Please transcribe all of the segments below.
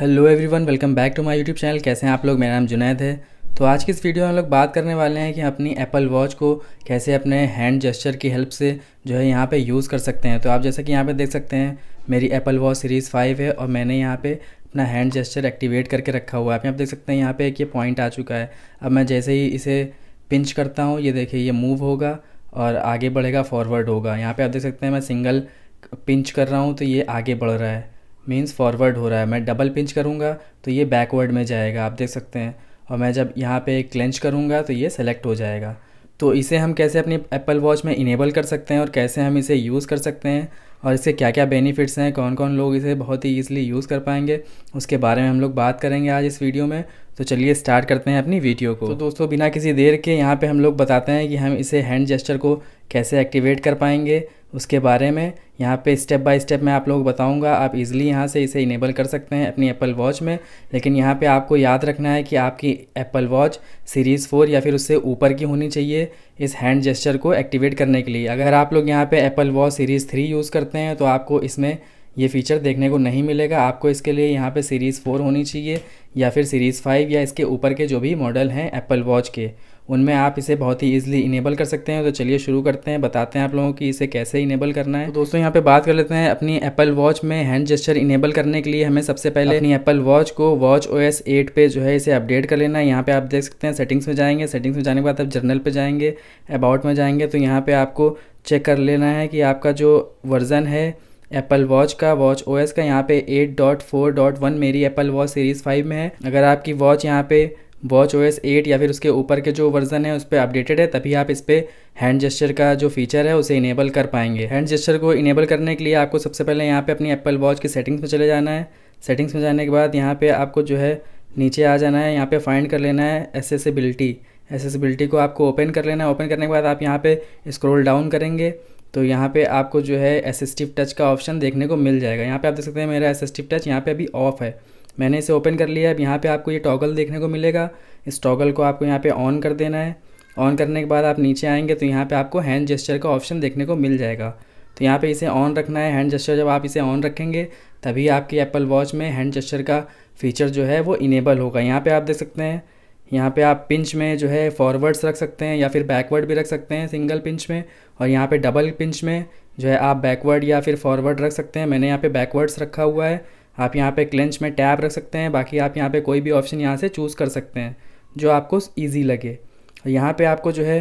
hello everyone welcome back to my YouTube channel कैसे हैं आप लोग मेरा नाम जुनैद है तो आज की इस वीडियो में हम लोग बात करने वाले हैं कि अपनी एप्पल वॉच को कैसे अपने हैंड जेस्चर की हेल्प से जो है यहाँ पे यूज़ कर सकते हैं तो आप जैसा कि यहाँ पे देख सकते हैं मेरी एप्पल वॉच सीरीज़ फाइव है और मैंने यहाँ पर अपना हैंड जेस्चर एक्टिवेट करके रखा हुआ है आप देख सकते हैं यहाँ पर एक ये पॉइंट आ चुका है अब मैं जैसे ही इसे पिंच करता हूँ ये देखिए ये मूव होगा और आगे बढ़ेगा फॉरवर्ड होगा यहाँ पर आप देख सकते हैं मैं सिंगल पिंच कर रहा हूँ तो ये आगे बढ़ रहा है मीन्स फॉरवर्ड हो रहा है मैं डबल पिंच करूँगा तो ये बैकवर्ड में जाएगा आप देख सकते हैं और मैं जब यहाँ पे क्लेंच करूँगा तो ये सेलेक्ट हो जाएगा तो इसे हम कैसे अपनी एप्पल वॉच में इनेबल कर सकते हैं और कैसे हम इसे यूज़ कर सकते हैं और इसके क्या क्या बेनिफिट्स हैं कौन कौन लोग इसे बहुत ही ईजिली यूज़ कर पाएंगे उसके बारे में हम लोग बात करेंगे आज इस वीडियो में तो चलिए स्टार्ट करते हैं अपनी वीडियो को तो दोस्तों बिना किसी देर के यहाँ पे हम लोग बताते हैं कि हम इसे हैंड जेस्टर को कैसे एक्टिवेट कर पाएंगे उसके बारे में यहाँ पे स्टेप बाय स्टेप मैं आप लोग बताऊँगा आप इजीली यहाँ से इसे इनेबल कर सकते हैं अपनी एप्पल वॉच में लेकिन यहाँ पे आपको याद रखना है कि आपकी एप्पल वॉच सीरीज़ फ़ोर या फिर उससे ऊपर की होनी चाहिए इस हैंड जेस्चर को एक्टिवेट करने के लिए अगर आप लोग यहाँ पे Apple Watch series three use करते हैं तो आपको इसमें ये फ़ीचर देखने को नहीं मिलेगा आपको इसके लिए यहाँ पे सीरीज़ फ़ोर होनी चाहिए या फिर सीरीज़ फाइव या इसके ऊपर के जो भी मॉडल हैं एप्पल वॉच के उनमें आप इसे बहुत ही ईजिली इनेबल कर सकते हैं तो चलिए शुरू करते हैं बताते हैं आप लोगों की इसे कैसे इनेबल करना है तो दोस्तों यहाँ पे बात कर लेते हैं अपनी एप्पल वॉच में हैंड जेस्चर इनेबल करने के लिए हमें सबसे पहले अपनी एप्पल वॉच को वॉच ओ एस एट पे जो है इसे अपडेट कर लेना है यहाँ पर आप देख सकते हैं सेटिंग्स में जाएंगे सेटिंग्स में जाने के बाद आप जर्नल पर जाएंगे अबाउट में जाएंगे तो यहाँ पर आपको चेक कर लेना है कि आपका जो वर्ज़न है एप्पल वॉच का वॉच ओ का यहाँ पे 8.4.1 मेरी एप्पल वॉच सीरीज़ 5 में है अगर आपकी वॉच यहाँ पे वॉच ओ एस एट या फिर उसके ऊपर के जो वर्जन है उस पर अपडेटेड है तभी आप इस पर हैंड जेस्चर का जो फीचर है उसे इनेबल कर पाएंगे हैंड जेस्चर को इनेबल करने के लिए आपको सबसे पहले यहाँ पे अपनी एप्पल वॉच की सेटिंग्स में चले जाना है सेटिंग्स में जाने के बाद यहाँ पे आपको जो है नीचे आ जाना है यहाँ पे फाइंड कर लेना है एसेसिबिलिटी एसेसिबिलिटी को आपको ओपन कर लेना है ओपन करने के बाद आप यहाँ पे स्क्रॉल डाउन करेंगे तो यहाँ पे आपको जो है असिस्टिव टच का ऑप्शन देखने को मिल जाएगा यहाँ पे आप देख सकते हैं मेरा असिस्टिव टच यहाँ पे अभी ऑफ है मैंने इसे ओपन कर लिया है अब यहाँ पे आपको ये टॉगल देखने को मिलेगा इस टॉगल को आपको यहाँ पे ऑन कर देना है ऑन करने के बाद आप नीचे आएंगे तो यहाँ पे आपको हैंड जेस्चर का ऑप्शन देखने को मिल जाएगा तो यहाँ पे इसे ऑन रखना है हैंड जेस्चर जब आप इसे ऑन रखेंगे तभी आपकी एप्पल वॉच में हैंड जेस्चर का फीचर जो है वो इनेबल होगा यहाँ पर आप देख सकते हैं यहाँ पे आप पिंच में जो है फॉरवर्ड्स रख सकते हैं या फिर बैकवर्ड भी रख सकते हैं सिंगल पिंच में और यहाँ पे डबल पिंच में जो है आप बैकवर्ड या फिर फॉरवर्ड रख सकते हैं मैंने यहाँ पे बैकवर्ड्स रखा हुआ है आप यहाँ पे क्लेंच में टैब रख सकते हैं बाकी आप यहाँ पे कोई भी ऑप्शन यहाँ से चूज़ कर सकते हैं जो आपको ईजी लगे और यहाँ पर आपको जो है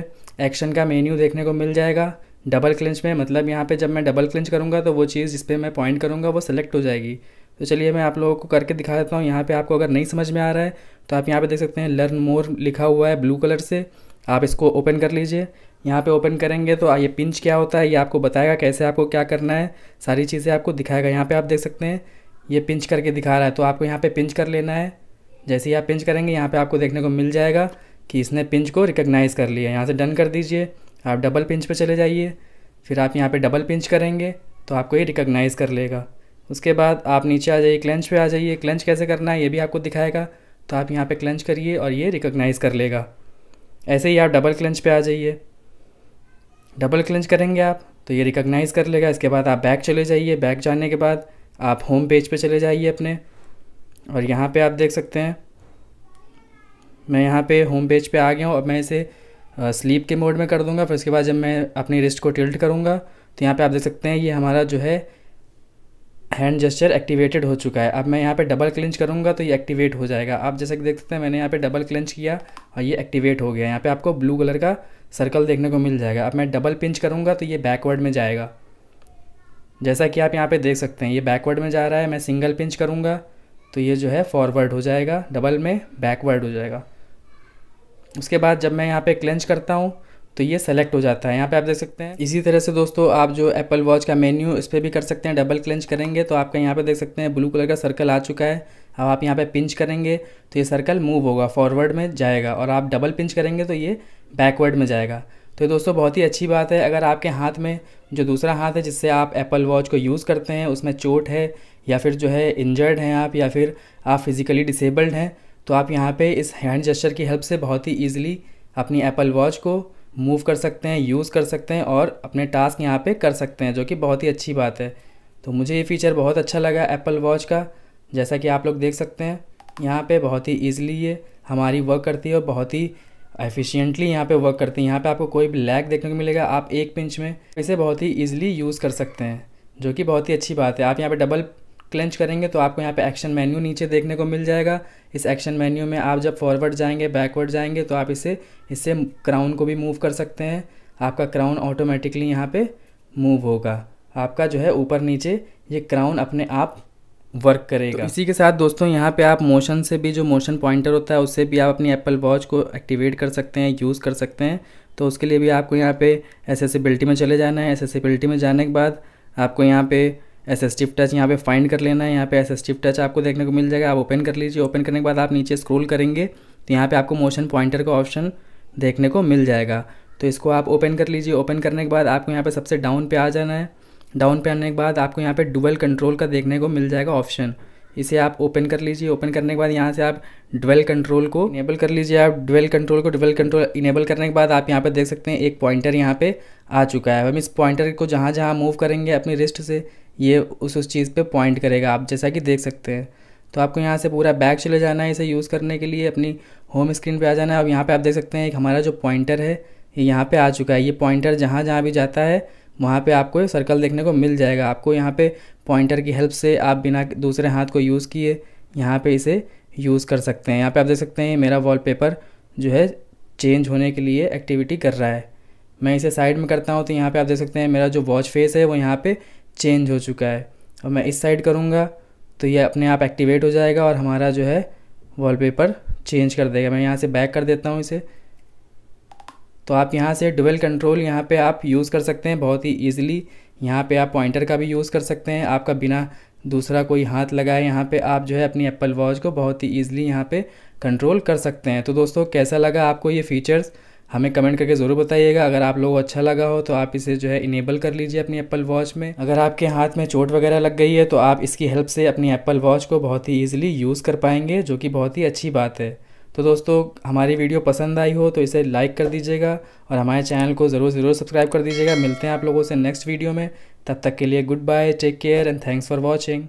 एक्शन का मेन्यू देखने को मिल जाएगा डबल क्लेंच में मतलब यहाँ पर जब मैं डबल क्लेंच करूँगा तो वो चीज़ जिस पर मैं पॉइंट करूँगा वो सेलेक्ट हो जाएगी तो चलिए मैं आप लोगों को करके दिखा देता हूँ यहाँ पे आपको अगर नहीं समझ में आ रहा है तो आप यहाँ पे देख सकते हैं लर्न मोर लिखा हुआ है ब्लू कलर से आप इसको ओपन कर लीजिए यहाँ पे ओपन करेंगे तो ये पिंच क्या होता है ये आपको बताएगा कैसे आपको क्या करना है सारी चीज़ें आपको दिखाएगा यहाँ पर आप देख सकते हैं ये पिंच करके दिखा रहा है तो आपको यहाँ पर पिंच कर लेना है जैसे ही आप पिंच करेंगे यहाँ पर आपको देखने को मिल जाएगा कि इसने पिंच को रिकगनाइज़ कर लिया यहाँ से डन कर दीजिए आप डबल पिंच पर चले जाइए फिर आप यहाँ पर डबल पिंच करेंगे तो आपको ये रिकगनाइज़ कर लेगा उसके बाद आप नीचे आ जाइए क्लेंच पे आ जाइए क्लेंच कैसे करना है ये भी आपको दिखाएगा तो आप यहाँ पे क्लेंच करिए और ये रिकॉग्नाइज़ कर लेगा ऐसे ही आप डबल क्लेंच पे आ जाइए डबल क्लेंच करेंगे आप तो ये रिकॉग्नाइज़ कर लेगा इसके बाद आप बैक चले जाइए बैक जाने के बाद आप होम पेज पे चले जाइए अपने और यहाँ पर आप देख सकते हैं मैं यहाँ पर होम पेज पर आ गया हूँ अब मैं इसे स्लीप के मोड में कर दूँगा फिर उसके बाद जब मैं अपनी रिस्ट को टिल्ट करूँगा तो यहाँ पर आप देख सकते हैं ये हमारा जो है हैंड जेस्चर एक्टिवेटेड हो चुका है अब मैं यहाँ पे डबल क्लिंच करूँगा तो ये एक्टिवेट हो जाएगा आप जैसे कि देख सकते हैं मैंने यहाँ पे डबल क्लिंच किया और ये एक्टिवेट हो गया यहाँ पे आपको ब्लू कलर का सर्कल देखने को मिल जाएगा अब मैं डबल पिंच करूँगा तो ये बैकवर्ड में जाएगा जैसा कि आप यहाँ पर देख सकते हैं ये बैकवर्ड में जा रहा है मैं सिंगल पिंच करूँगा तो ये जो है फॉरवर्ड हो जाएगा डबल में बैकवर्ड हो जाएगा उसके बाद जब मैं यहाँ पर क्लेंच करता हूँ तो ये सेलेक्ट हो जाता है यहाँ पे आप देख सकते हैं इसी तरह से दोस्तों आप जो एप्पल वॉच का मेन्यू इस पर भी कर सकते हैं डबल क्लेंच करेंगे तो आपका यहाँ पे देख सकते हैं ब्लू कलर का सर्कल आ चुका है अब आप यहाँ पे पिंच करेंगे तो ये सर्कल मूव होगा फॉरवर्ड में जाएगा और आप डबल पिंच करेंगे तो ये बैकवर्ड में जाएगा तो दोस्तों बहुत ही अच्छी बात है अगर आपके हाथ में जो दूसरा हाथ है जिससे आप एप्पल वॉच को यूज़ करते हैं उसमें चोट है या फिर जो है इंजर्ड हैं आप या फिर आप फिज़िकली डिसेबल्ड हैं तो आप यहाँ पे इस हैंड जेस्चर की हेल्प से बहुत ही ईजिली अपनी एप्पल वॉच को मूव कर सकते हैं यूज़ कर सकते हैं और अपने टास्क यहाँ पे कर सकते हैं जो कि बहुत ही अच्छी बात है तो मुझे ये फ़ीचर बहुत अच्छा लगा एप्पल वॉच का जैसा कि आप लोग देख सकते हैं यहाँ पे बहुत ही ईजिली ये हमारी वर्क करती है और बहुत ही एफिशिएंटली यहाँ पे वर्क करती है यहाँ पे आपको कोई भी लैग देखने को मिलेगा आप एक पिंच में इसे बहुत ही ईजिली यूज़ कर सकते हैं जो कि बहुत ही अच्छी बात है आप यहाँ पर डबल क्लेंच करेंगे तो आपको यहाँ पे एक्शन मेन्यू नीचे देखने को मिल जाएगा इस एक्शन मेन्यू में आप जब फॉरवर्ड जाएंगे बैकवर्ड जाएंगे तो आप इसे इससे क्राउन को भी मूव कर सकते हैं आपका क्राउन ऑटोमेटिकली यहाँ पे मूव होगा आपका जो है ऊपर नीचे ये क्राउन अपने आप वर्क करेगा तो इसी के साथ दोस्तों यहाँ पे आप मोशन से भी जो मोशन पॉइंटर होता है उससे भी आप अपनी एप्पल वॉच को एक्टिवेट कर सकते हैं यूज़ कर सकते हैं तो उसके लिए भी आपको यहाँ पे एसेसिबिलिटी में चले जाना है एसेसिबिलिटी में जाने के बाद आपको यहाँ पे एस एसेस्टिव टच यहाँ पे फाइंड कर लेना है यहाँ पे एस एसेस्टिव टच आपको देखने को मिल जाएगा आप ओपन कर लीजिए ओपन करने के बाद आप नीचे स्क्रोल करेंगे तो यहाँ पे आपको मोशन पॉइंटर का ऑप्शन देखने को मिल जाएगा तो इसको आप ओपन कर लीजिए ओपन करने के बाद आपको यहाँ पर सबसे डाउन पे आ जाना है डाउन पे आने के बाद आपको यहाँ पे डुबल कंट्रोल का देखने को मिल जाएगा ऑप्शन इसे आप ओपन कर लीजिए ओपन करने के बाद यहाँ से आप डुबल कंट्रोल को इनेबल कर लीजिए आप डुबल कंट्रोल को डुबल कंट्रोल इनेबल करने के बाद आप यहाँ पर देख सकते हैं एक पॉइंटर यहाँ पे आ चुका है हम इस पॉइंटर को जहाँ जहाँ मूव करेंगे अपनी रिस्ट से ये उस उस चीज़ पे पॉइंट करेगा आप जैसा कि देख सकते हैं तो आपको यहाँ से पूरा बैक चले जाना है इसे यूज़ करने के लिए अपनी होम स्क्रीन पे आ जाना है अब यहाँ पे आप देख सकते हैं एक हमारा जो पॉइंटर है ये यहाँ पे आ चुका है ये पॉइंटर जहाँ जहाँ भी जाता है वहाँ पे आपको सर्कल देखने को मिल जाएगा आपको यहाँ पे पॉइंटर की हेल्प से आप बिना दूसरे हाथ को यूज़ किए यहाँ पे इसे यूज़ कर सकते हैं यहाँ पे आप देख सकते हैं मेरा वॉल जो है चेंज होने के लिए एक्टिविटी कर रहा है मैं इसे साइड में करता हूँ तो यहाँ पे आप देख सकते हैं मेरा जो वॉच फेस है वो यहाँ पे चेंज हो चुका है और मैं इस साइड करूँगा तो ये अपने आप एक्टिवेट हो जाएगा और हमारा जो है वॉलपेपर चेंज कर देगा मैं यहाँ से बैक कर देता हूँ इसे तो आप यहाँ से डुबल कंट्रोल यहाँ पे आप यूज़ कर सकते हैं बहुत ही ईजिली यहाँ पे आप पॉइंटर का भी यूज़ कर सकते हैं आपका बिना दूसरा कोई हाथ लगाए यहाँ पे आप जो है अपनी एप्पल वॉच को बहुत ही ईजिली यहाँ पे कंट्रोल कर सकते हैं तो दोस्तों कैसा लगा आपको ये फ़ीचर्स हमें कमेंट करके ज़रूर बताइएगा अगर आप लोगों को अच्छा लगा हो तो आप इसे जो है इनेबल कर लीजिए अपनी एप्पल वॉच में अगर आपके हाथ में चोट वगैरह लग गई है तो आप इसकी हेल्प से अपनी एप्पल वॉच को बहुत ही ईजिली यूज़ कर पाएंगे जो कि बहुत ही अच्छी बात है तो दोस्तों हमारी वीडियो पसंद आई हो तो इसे लाइक कर दीजिएगा और हमारे चैनल को ज़रूर ज़रूर सब्सक्राइब कर दीजिएगा मिलते हैं आप लोगों से नेक्स्ट वीडियो में तब तक के लिए goodbye take care and thanks for watching